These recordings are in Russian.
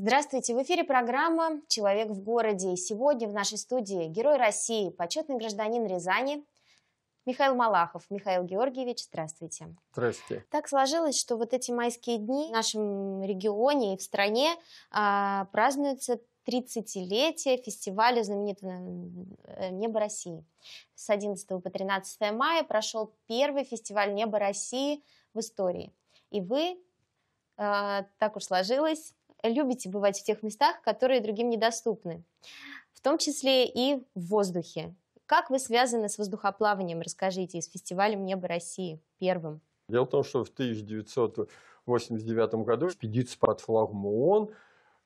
Здравствуйте, в эфире программа «Человек в городе». И сегодня в нашей студии герой России, почетный гражданин Рязани Михаил Малахов. Михаил Георгиевич, здравствуйте. Здравствуйте. Так сложилось, что вот эти майские дни в нашем регионе и в стране а, празднуются 30-летие фестиваля знаменитого э, «Небо России». С 11 по 13 мая прошел первый фестиваль «Небо России» в истории. И вы, э, так уж сложилось, любите бывать в тех местах, которые другим недоступны, в том числе и в воздухе. Как вы связаны с воздухоплаванием, расскажите, и с фестивалем «Небо России» первым? Дело в том, что в 1989 году экспедиция под флагом ООН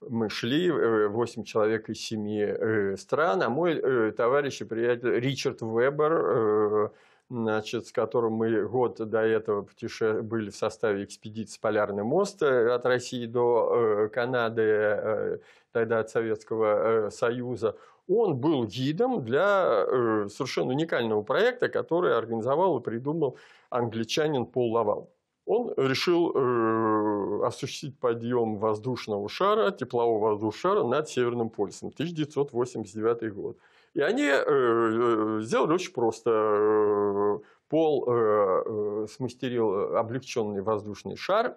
мы шли, 8 э, человек из 7 э, стран, а мой э, товарищ и приятель Ричард Вебер, значит, с которым мы год до этого путеше... были в составе экспедиции «Полярный мост» э, от России до э, Канады, э, тогда от Советского Союза, он был гидом для совершенно уникального проекта, который организовал и придумал англичанин Пол Лавал. Он решил э, осуществить подъем воздушного шара, теплового воздушного шара над Северным полюсом, 1989 год. И они э, э, сделали очень просто. Э, пол смастерил облегченный воздушный шар,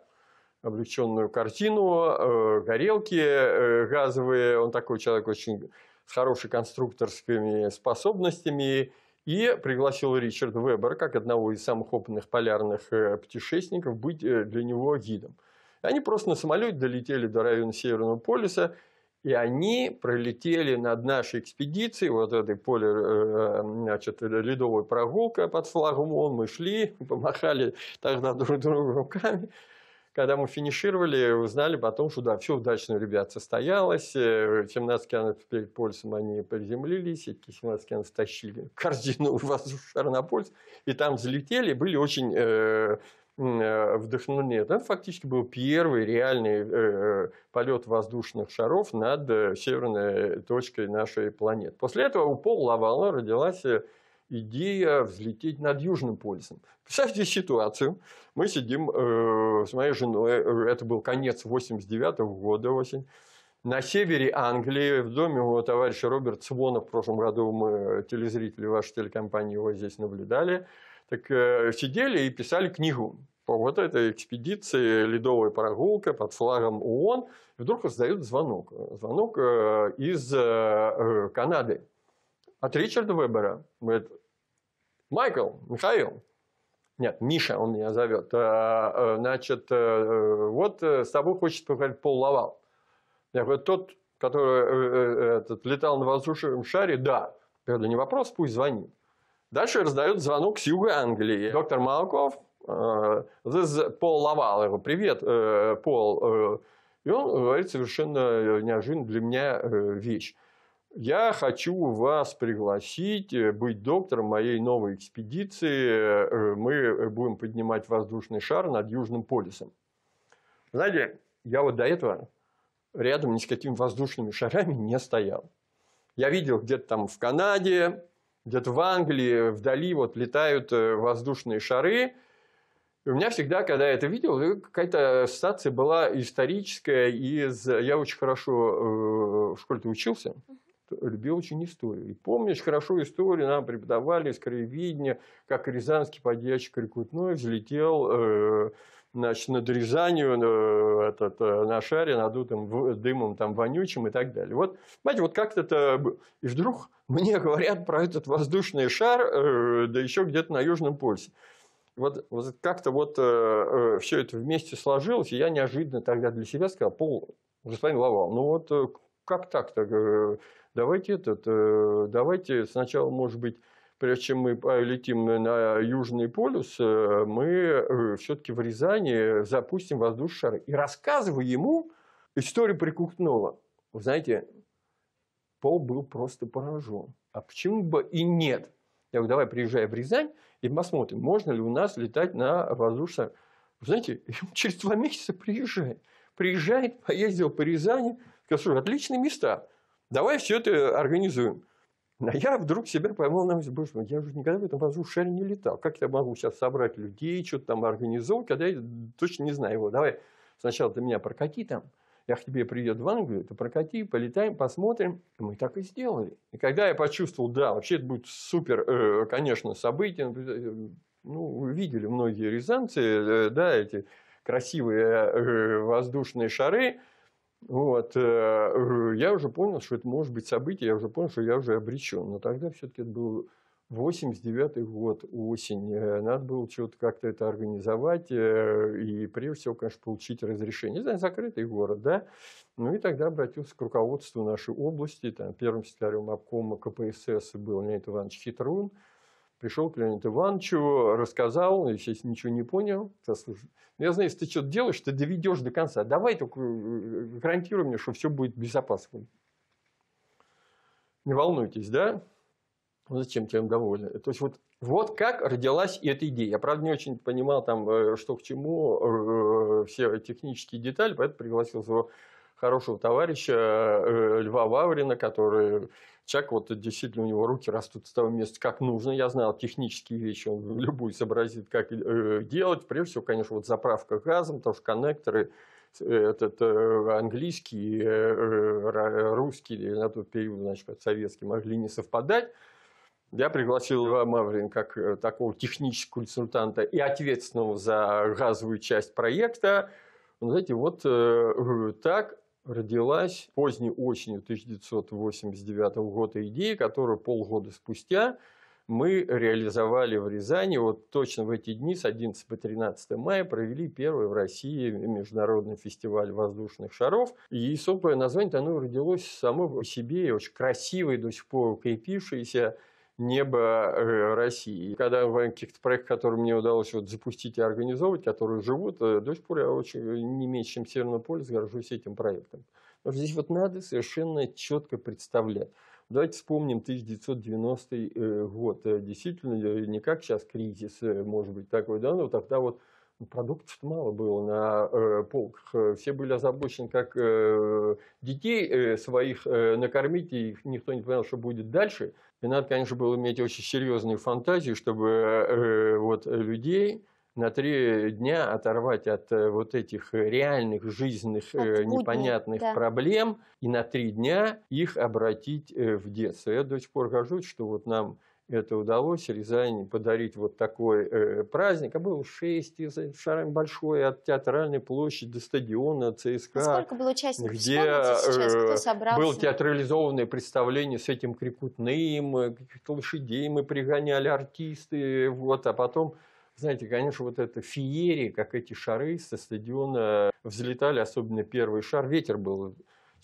облегченную картину, горелки газовые. Он такой человек очень с хорошими конструкторскими способностями. И пригласил Ричарда Вебера, как одного из самых опытных полярных путешественников, быть для него гидом. Они просто на самолете долетели до района Северного полюса – и они пролетели над нашей экспедицией, вот этой поле, э, значит, ледовой прогулка под флагом ООН, мы шли, помахали тогда друг другу руками. Когда мы финишировали, узнали потом, что да, все удачно, ребят, состоялось. 17 э, километров перед полюсом они приземлились, эти 17 километров тащили корзину воздушный шар на пульс, и там взлетели, были очень э, Э, вдохновление. Это фактически был первый реальный э, полет воздушных шаров над э, северной точкой нашей планеты. После этого у Пола Лавала родилась идея взлететь над Южным полюсом. Представьте ситуацию. Мы сидим с моей женой, это был конец 89 года осень, на севере Англии, в доме у товарища Роберт Свона, в прошлом году мы, телезрители вашей телекомпании, его здесь наблюдали, так э, сидели и писали книгу по вот этой экспедиции «Ледовая прогулка» под флагом ООН. И вдруг раздают звонок. Звонок э, из э, Канады от Ричарда Вебера. Говорит, Майкл, Михаил, нет, Миша он меня зовет. Значит, вот с тобой хочет поговорить Пол Лавал. Я говорю, тот, который этот, летал на воздушном шаре, да. Я говорю, не вопрос, пусть звонит. Дальше раздают звонок с юга Англии. Доктор Малков э, Пол Лавал его. «Привет, э, Пол». Э, и он говорит совершенно э, неожиданно для меня вещь. Я хочу вас пригласить быть доктором моей новой экспедиции. Мы будем поднимать воздушный шар над Южным полюсом. Знаете, я вот до этого рядом ни с какими воздушными шарами не стоял. Я видел где-то там в Канаде, где-то в Англии, вдали вот летают э, воздушные шары. И у меня всегда, когда я это видел, э, какая-то ассоциация была историческая. Из... Я очень хорошо э, в школе учился, любил очень историю. И помню очень хорошо историю, нам преподавали из краеведения, как Рязанский подельщик рекутной взлетел значит, надрезанию ну, этот, э, на шаре, надутым дымом там, вонючим и так далее. Вот, понимаете, вот как-то это... И вдруг мне говорят про этот воздушный шар, э, да еще где-то на Южном полюсе. Вот, вот как-то вот э, э все это вместе сложилось, и я неожиданно тогда для себя сказал, Пол, господин Лавал, ну вот как так-то? Давайте, этот, давайте сначала, может быть, прежде чем мы полетим э, на Южный полюс, э, мы э, все-таки в Рязани запустим воздушный шар. И рассказываю ему историю Прикухнова. Вы знаете, Пол был просто поражен. А почему бы и нет? Я говорю, давай приезжай в Рязань и посмотрим, можно ли у нас летать на воздушном. Вы знаете, через два месяца приезжает. Приезжает, поездил по Рязани, сказал, отличные места, давай все это организуем. А я вдруг себя поймал на мысли, боже мой, я уже никогда в этом воздушном шаре не летал. Как я могу сейчас собрать людей, что-то там организовать, когда я точно не знаю его. Давай сначала ты меня прокати там, я к тебе приеду в Англию, ты прокати, полетаем, посмотрим. И мы так и сделали. И когда я почувствовал, да, вообще это будет супер, э, конечно, событие, э, ну, видели многие рязанцы, э, да, эти красивые воздушные шары – вот. Э, я уже понял, что это может быть событие, я уже понял, что я уже обречен. Но тогда все-таки это был 89-й год, осень. Э, надо было что-то как-то это организовать э, и, прежде всего, конечно, получить разрешение. Это закрытый город, да? Ну и тогда обратился к руководству нашей области. Там первым секретарем обкома КПСС был Леонид Иванович Хитрун – Пришел к Леониду Ивановичу, рассказал, естественно, ничего не понял. Слушай, я знаю, если ты что-то делаешь, ты доведешь до конца. Давай только э, гарантируй мне, что все будет безопасно. Не волнуйтесь, да? Зачем тебе довольны? То есть вот, вот как родилась эта идея. Я, правда, не очень понимал, там, э, что к чему, э, все технические детали, поэтому пригласил своего хорошего товарища э, Льва Ваврина, который человек, вот действительно у него руки растут с того места, как нужно. Я знал технические вещи, он любую сообразит, как э, делать. Прежде всего, конечно, вот заправка газом, потому что коннекторы э, этот английский, русский, на тот период, значит, советский, могли не совпадать. Я пригласил Льва Маврин как такого технического консультанта и ответственного за газовую часть проекта. Ну, знаете, вот э, так родилась поздней осенью 1989 года идея, которую полгода спустя мы реализовали в Рязани. Вот точно в эти дни с 11 по 13 мая провели первый в России международный фестиваль воздушных шаров. И, собственно, название оно родилось само по себе, очень красивое, до сих пор укрепившееся небо э, России. И когда в каких-то проектах, которые мне удалось вот запустить и организовывать, которые живут, э, до сих пор я очень э, не меньше, чем Северный полюс, горжусь этим проектом. Но здесь вот надо совершенно четко представлять. Давайте вспомним 1990 год. Действительно, не как сейчас кризис, может быть, такой, да, но тогда вот продуктов мало было на э, полках. Э, все были озабочены, как э, детей э, своих э, накормить, и их никто не понял, что будет дальше. И надо, конечно, было иметь очень серьезную фантазию, чтобы э, вот, людей на три дня оторвать от э, вот этих реальных жизненных э, непонятных да. проблем и на три дня их обратить э, в детство. Я до сих пор горжусь, что вот нам это удалось Рязани подарить вот такой э, праздник. А было шесть шарами большой от театральной площади до стадиона ЦСКА. Сколько было участников? Где сейчас, кто э, было театрализованное представление с этим крикутным, э, каких-то лошадей мы пригоняли, артисты, вот, а потом... Знаете, конечно, вот это феерия, как эти шары со стадиона взлетали, особенно первый шар, ветер был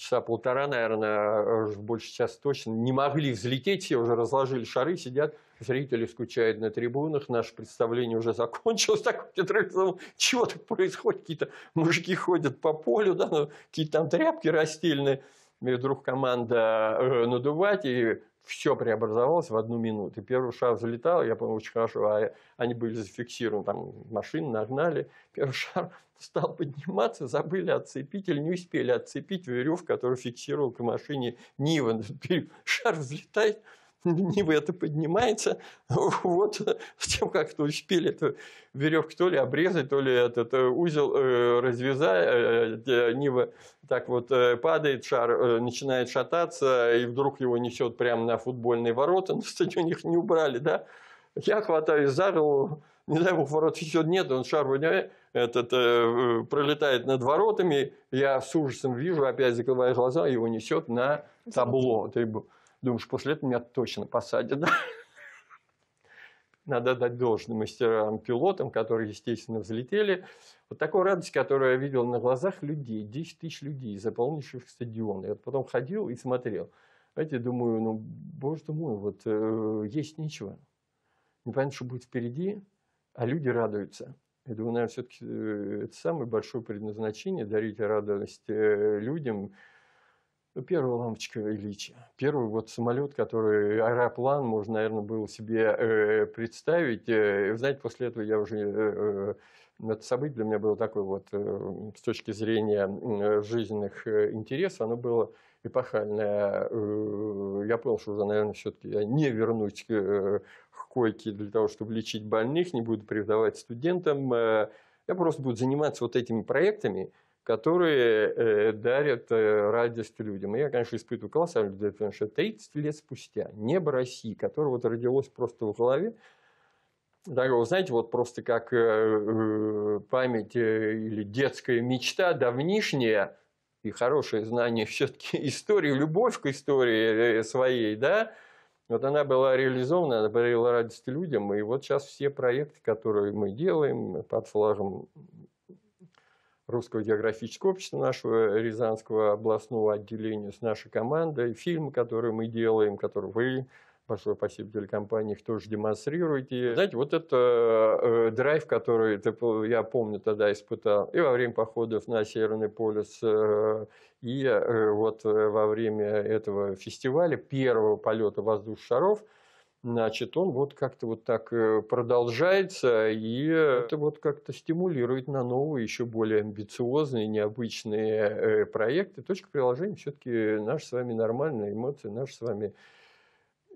часа полтора, наверное, э, больше часа точно, не могли взлететь, все уже разложили шары, сидят, зрители скучают на трибунах, наше представление уже закончилось, так вот, чего так происходит, какие-то мужики ходят по полю, да, ну, какие-то там тряпки расстеленные, и вдруг команда э, надувать, и все преобразовалось в одну минуту. И первый шар взлетал, я помню очень хорошо, а они были зафиксированы, там машин нагнали. Первый шар стал подниматься, забыли отцепить или не успели отцепить веревку, которую фиксировал к машине Нива. Шар взлетает, лениво это поднимается, вот с тем как-то успели эту веревку то ли обрезать, то ли этот э, узел э, развязать, э, Нива так вот падает, шар начинает шататься, и вдруг его несет прямо на футбольные ворота, но, кстати, у них не убрали, да, я хватаюсь за голову, не дай бог, ворот еще нет, он шар этот, пролетает над воротами, я с ужасом вижу, опять закрываю глаза, его несет на табло. Думаешь, после этого меня точно посадят. Надо дать должное мастерам, пилотам, которые, естественно, взлетели. Вот такой радость, которую я видел на глазах людей, 10 тысяч людей, заполнивших стадион. Я потом ходил и смотрел. Знаете, думаю, ну, боже мой, вот э, есть нечего. Непонятно, что будет впереди, а люди радуются. Я думаю, наверное, все-таки э, это самое большое предназначение – дарить радость э, людям, Первая лампочка Ильича. Первый вот самолет, который, аэроплан, можно, наверное, было себе э, представить. Э, знаете, после этого я уже... Э, э это событие для меня было такое вот, э, с точки зрения э, жизненных э, интересов, оно было эпохальное. Э, я понял, что уже, наверное, все-таки я не вернусь к, э, к койке для того, чтобы лечить больных, не буду преподавать студентам. Э, я просто буду заниматься вот этими проектами, которые э, дарят э, радость людям. И я, конечно, испытываю колоссальную что 30 лет спустя небо России, которое вот родилось просто в голове, такого, знаете, вот просто как э, память или детская мечта давнишняя и хорошее знание все-таки истории, любовь к истории своей, да, вот она была реализована, она дарила радость людям, и вот сейчас все проекты, которые мы делаем под флажем Русского географического общества, нашего Рязанского областного отделения, с нашей командой, фильмы, которые мы делаем, которые вы большое спасибо телекомпаниях, тоже демонстрируете. Знаете, вот это э, драйв, который это, я помню тогда испытал и во время походов на Северный полюс, э, и э, вот э, во время этого фестиваля первого полета воздушных шаров – значит, он вот как-то вот так э, продолжается, и это вот как-то стимулирует на новые, еще более амбициозные, необычные э, проекты. Точка приложения все-таки наши с вами нормальные эмоции, наши с вами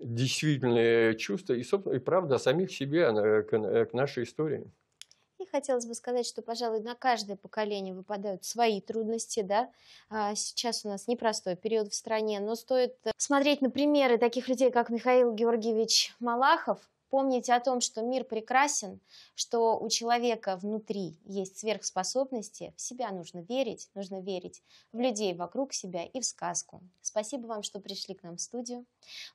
действительные чувства и, собственно, и правда о самих себе, э, к нашей истории хотелось бы сказать, что, пожалуй, на каждое поколение выпадают свои трудности, да. А, сейчас у нас непростой период в стране, но стоит э, смотреть на примеры таких людей, как Михаил Георгиевич Малахов, помнить о том, что мир прекрасен, что у человека внутри есть сверхспособности, в себя нужно верить, нужно верить в людей вокруг себя и в сказку. Спасибо вам, что пришли к нам в студию.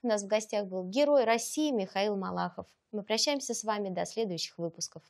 У нас в гостях был герой России Михаил Малахов. Мы прощаемся с вами до следующих выпусков.